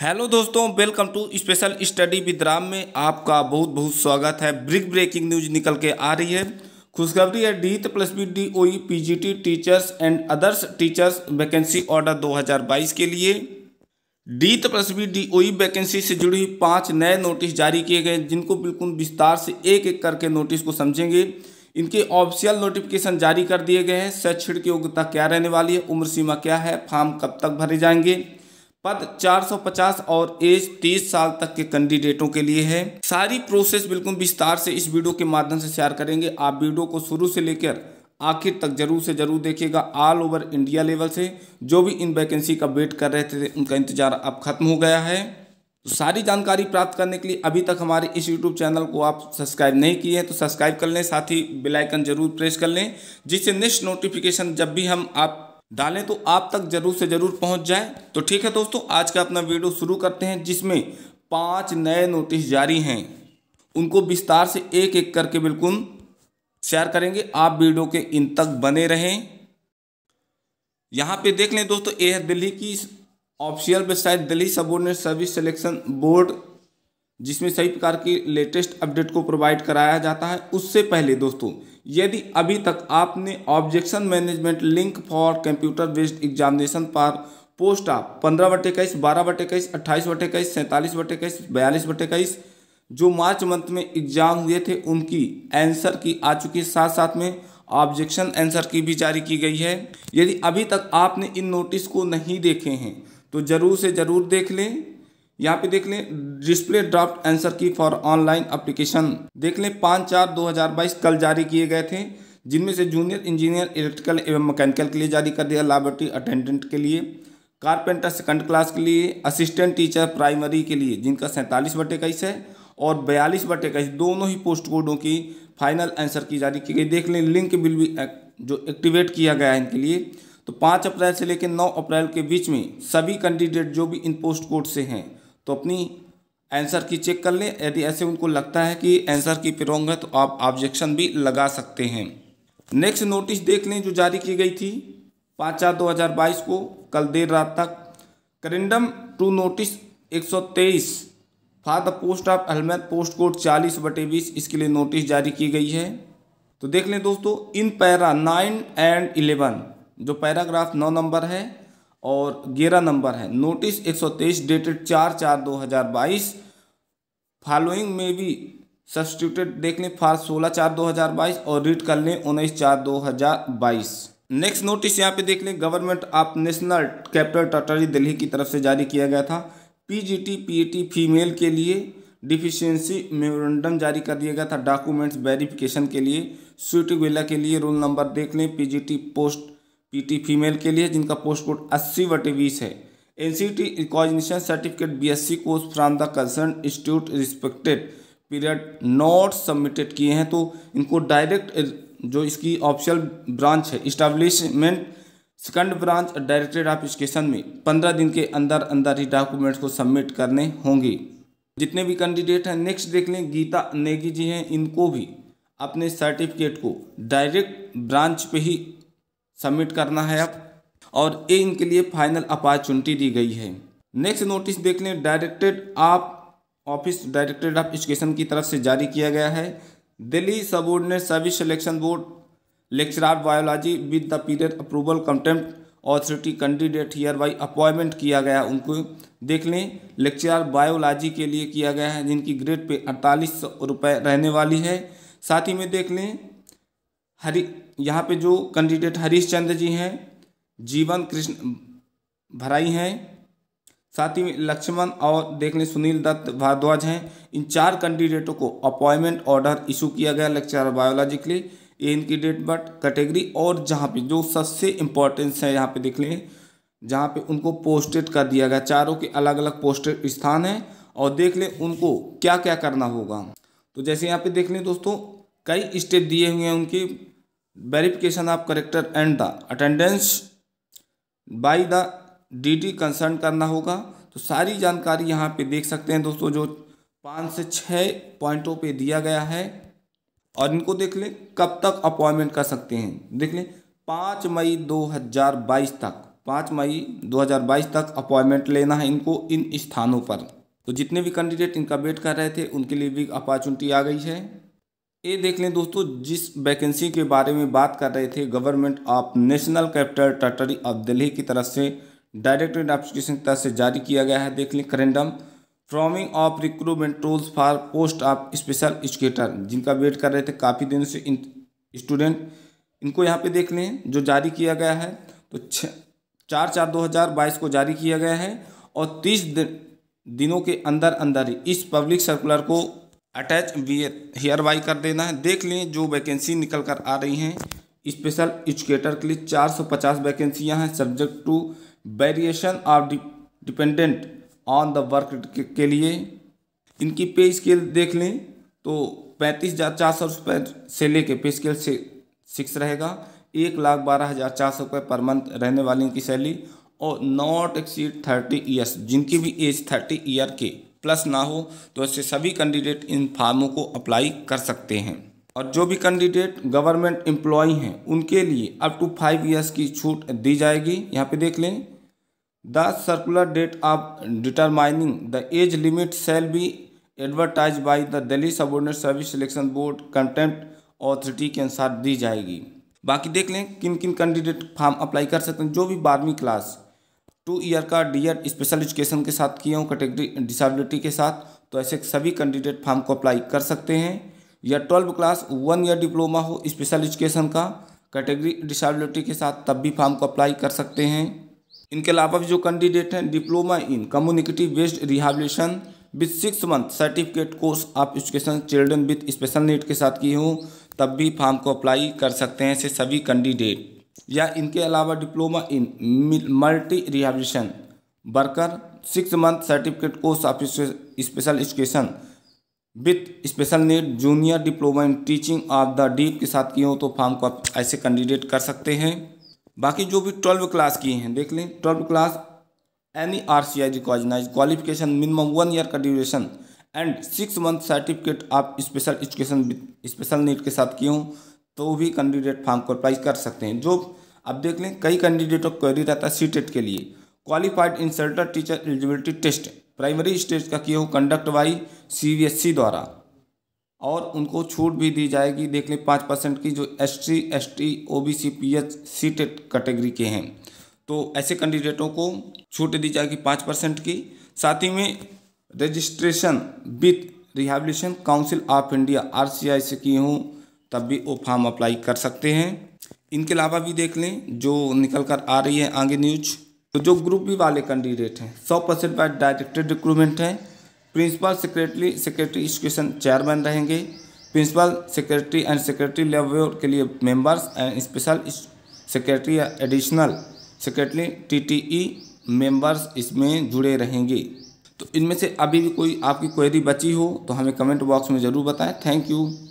hello दोस्तों welcome to special study with Ram में आपका बहुत बहुत स्वागत है ब्रिक ब्रेकिंग न्यूज निकल के आ रही है खुशखबरी है D plus B D O PGT teachers and others teachers vacancy order 2022 के लिए D plus B D O vacancy से जुड़ी हुई पाँच नए नोटिस जारी किए गए जिनको बिल्कुल विस्तार से एक एक करके नोटिस को समझेंगे इनके ऑफिशियल नोटिफिकेशन जारी कर दिए गए हैं शैक्षणिक योग्यता क्या रहने वाली है उम्र सीमा क्या है फार्म कब तक भरे जाएंगे पद 450 और एज 30 साल तक के कैंडिडेटों के लिए है सारी प्रोसेस बिल्कुल विस्तार से इस वीडियो के माध्यम से शेयर करेंगे आप वीडियो को शुरू से लेकर आखिर तक जरूर से जरूर देखिएगा ऑल ओवर इंडिया लेवल से जो भी इन वैकेंसी का वेट कर रहे थे उनका इंतजार अब खत्म हो गया है तो सारी जानकारी प्राप्त करने के लिए अभी तक हमारे इस यूट्यूब चैनल को आप सब्सक्राइब नहीं किए हैं तो सब्सक्राइब कर लें साथ ही बेलाइकन जरूर प्रेस कर लें जिससे नेक्स्ट नोटिफिकेशन जब भी हम आप डालें तो आप तक जरूर से ज़रूर पहुंच जाए तो ठीक है दोस्तों आज का अपना वीडियो शुरू करते हैं जिसमें पांच नए नोटिस जारी हैं उनको विस्तार से एक एक करके बिल्कुल शेयर करेंगे आप वीडियो के इन तक बने रहें यहाँ पे देख लें दोस्तों ए है दिल्ली की official website Delhi subordinate service selection board जिसमें सही प्रकार की लेटेस्ट अपडेट को प्रोवाइड कराया जाता है उससे पहले दोस्तों यदि अभी तक आपने objection management link for computer based examination पर पोस्ट आप पंद्रह बटे इक्कीस बारह बटे इक्कीस अट्ठाईस बटे इक्कीस सैंतालीस बटे इक्कीस बयालीस बटे इक्कीस जो मार्च मंथ में एग्जाम हुए थे उनकी आंसर की आ चुकी है साथ साथ में ऑब्जेक्शन आंसर की भी जारी की गई है यदि अभी तक आपने इन नोटिस को नहीं देखे हैं तो ज़रूर से ज़रूर देख लें यहाँ पे देख लें display draft answer key for online application देख लें पाँच चार दो हज़ार बाईस कल जारी किए गए थे जिनमें से जूनियर इंजीनियर इलेक्ट्रिकल एवं मैकेनिकल के लिए जारी कर दिया लाबोरेटरी अटेंडेंट के लिए कारपेंटर सेकंड क्लास के लिए असिस्टेंट टीचर प्राइमरी के लिए जिनका सैंतालीस बटे इक्कीस है और बयालीस बटे इक्कीस दोनों ही पोस्ट कोडों की फाइनल आंसर की जारी की गई देख लें लिंक बिल भी जो एक्टिवेट किया गया है इनके लिए तो पाँच अप्रैल से लेकर नौ अप्रैल के बीच में सभी कैंडिडेट जो भी इन पोस्ट कोड से हैं तो अपनी आंसर की चेक कर लें यदि ऐसे उनको लगता है कि आंसर की पिरोंग है तो आप ऑब्जेक्शन भी लगा सकते हैं नेक्स्ट नोटिस देख लें जो जारी की गई थी पाँच चार दो हज़ार बाईस को कल देर रात तक करेंडम टू नोटिस एक सौ तेईस for the post of helmet post code चालीस बटे बीस इसके लिए नोटिस जारी की गई है तो देख लें दोस्तों इन पैरा नाइन एंड इलेवन जो पैराग्राफ नौ नंबर है और ग्यारह नंबर है नोटिस 123 डेटेड चार चार दो हज़ार बाईस फॉलोइंग में भी सब्सटीट्यूटेड देख लें फार सोलह चार दो हज़ार बाईस और रीड कर लें उन्नीस चार दो हज़ार बाईस नेक्स्ट नोटिस यहाँ पे देख लें government of national capital territory Delhi की तरफ से जारी किया गया था पीजीटी पीएटी फीमेल के लिए डिफिशियंसी मेमोरेंडम जारी कर दिया गया था डॉक्यूमेंट्स वेरिफिकेशन के लिए स्वीट वेला के लिए रोल नंबर देख लें पीजीटी पोस्ट पीटी फीमेल के लिए जिनका पोस्ट कोड अस्सी बटे बीस है N C T recognition certificate B S C course from the concern institute respected period not submitted किए हैं तो इनको डायरेक्ट जो इसकी ऑफिशियल ब्रांच है establishment second branch directorate of education में पंद्रह दिन के अंदर अंदर ही डॉक्यूमेंट्स को सबमिट करने होंगे जितने भी कैंडिडेट हैं नेक्स्ट देख लें गीता नेगी जी हैं इनको भी अपने सर्टिफिकेट को डायरेक्ट ब्रांच पे ही सबमिट करना है अब और ये इनके लिए फाइनल अपॉर्चुनिटी दी गई है नेक्स्ट नोटिस देख लें directorate of office directorate of education की तरफ से जारी किया गया है Delhi subordinate service selection board lecturer biology with the period approval content authority candidate here by appointment किया गया उनको देख लें लेक्चरार बायोलॉजी के लिए किया गया है जिनकी ग्रेड पे अड़तालीस सौ रहने वाली है साथ ही में देख लें हरी यहाँ पे जो कैंडिडेट हरीश चंद्र जी हैं जीवन कृष्ण भराई हैं साथ ही लक्ष्मण और देख लें सुनील दत्त भारद्वाज हैं इन चार कैंडिडेटों को अपॉइंटमेंट ऑर्डर इशू किया गया लेक्चर बायोलॉजी के लिए इनकी डेट बर्थ कैटेगरी और जहाँ पे जो सबसे इम्पोर्टेंस है यहाँ पे देख लें जहाँ पे उनको पोस्टेड कर दिया गया चारों के अलग अलग पोस्टेड स्थान हैं और देख लें उनको क्या क्या करना होगा तो जैसे यहाँ पे देख लें दोस्तों कई स्टेप दिए हुए हैं उनकी verification of character and the attendance by the DD concern करना होगा तो सारी जानकारी यहाँ पे देख सकते हैं दोस्तों जो पाँच से छः पॉइंटों पे दिया गया है और इनको देख लें कब तक अपॉइंटमेंट कर सकते हैं देख लें पाँच मई 2022 तक पाँच मई 2022 तक अपॉइंटमेंट लेना है इनको इन स्थानों पर तो जितने भी कैंडिडेट इनका वेट कर रहे थे उनके लिए बिग अपॉर्चुनिटी आ गई है ये देख लें दोस्तों जिस वैकेंसी के बारे में बात कर रहे थे government of national capital territory of Delhi की तरफ से डायरेक्टरेट एप्लीकेशन की तरफ से जारी किया गया है देख लें corrigendum framing of recruitment tools for post of special educator जिनका वेट कर रहे थे काफ़ी दिनों से इन स्टूडेंट इनको यहाँ पे देख लें जो जारी किया गया है तो छ चार चार दो हज़ार बाईस को जारी किया गया है और तीस दिन, दिनों के अंदर अंदर इस पब्लिक सर्कुलर को अटैच बी हेयर बाई कर देना है देख लें जो वैकेंसी निकल कर आ रही हैं स्पेशल एजुकेटर के लिए चार सौ पचास वैकेंसियाँ हैं subject to variation of dependent on the work के लिए इनकी पे स्केल देख लें तो पैंतीस हज़ार चार सौ रुपये से लेके पे स्केल से सिक्स रहेगा एक लाख बारह हज़ार चार सौ रुपये पर मंथ रहने वाली इनकी सैलरी और नॉट एक्सीड थर्टी ईयर्स जिनकी भी एज थर्टी ईयर के प्लस ना हो तो ऐसे सभी कैंडिडेट इन फार्मों को अप्लाई कर सकते हैं और जो भी कैंडिडेट गवर्नमेंट एम्प्लॉई हैं उनके लिए अप टू फाइव ईयर्स की छूट दी जाएगी यहाँ पे देख लें the circular date of determining the age limit shall be advertise by the Delhi subordinate service selection board content authority के अनुसार दी जाएगी बाकी देख लें किन किन कैंडिडेट फार्म अप्लाई कर सकते हैं जो भी बारहवीं क्लास टू ईयर का डी एड स्पेशल एजुकेशन के साथ किया हूँ कैटेगरी डिसेबिलिटी के साथ तो ऐसे सभी कैंडिडेट फॉर्म को अप्लाई कर सकते हैं या twelve class one year diploma हो स्पेशल एजुकेशन का कैटेगरी डिसेबिलिटी के साथ तब भी फॉर्म को अप्लाई कर सकते हैं इनके अलावा भी जो कैंडिडेट हैं diploma in communicative based rehabilitation with six month certificate course of education children with special need के साथ किए हों तब भी फॉर्म को अप्लाई कर सकते हैं ऐसे सभी कैंडिडेट या इनके अलावा diploma in multi rehabilitation worker six month certificate course of special education with special need junior diploma in teaching of the deaf के साथ किए हो तो फॉर्म को आप ऐसे कैंडिडेट कर सकते हैं बाकी जो भी ट्वेल्व क्लास किए हैं देख लें twelve class any R C I recognise qualification minimum one year का duration and six month certificate आप स्पेशल एजुकेशन स्पेशल नीड के साथ किए हों तो भी कैंडिडेट फॉर्म को अप्लाई कर सकते हैं जो अब देख लें कई कैंडिडेटों को क्वेरी रहता है सी टेट e के लिए क्वालिफाइड इंसल्टर teacher eligibility test primary stage का किया हो कंडक्ट बाई सी द्वारा और उनको छूट भी दी जाएगी देख लें पाँच परसेंट की जो S C S T O B C P H C TET category के हैं तो ऐसे कैंडिडेटों को छूट दी जाएगी पाँच परसेंट की साथ ही में registration with rehabilitation council of India R C I से किए हूँ तब भी वो फॉर्म अप्लाई कर सकते हैं इनके अलावा भी देख लें जो निकल कर आ रही है आगे न्यूज तो जो ग्रुप बी वाले कैंडिडेट हैं सौ परसेंट बाय डायरेक्टेड रिक्रूटमेंट हैं principal secretary secretary education chairman रहेंगे principal secretary and secretary level के लिए मेंबर्स एंड स्पेशल सेक्रेटरी या एडिशनल सेक्रेटरी टीटीई मेंबर्स इसमें जुड़े रहेंगे तो इनमें से अभी भी कोई आपकी क्वेरी बची हो तो हमें कमेंट बॉक्स में ज़रूर बताएं थैंक यू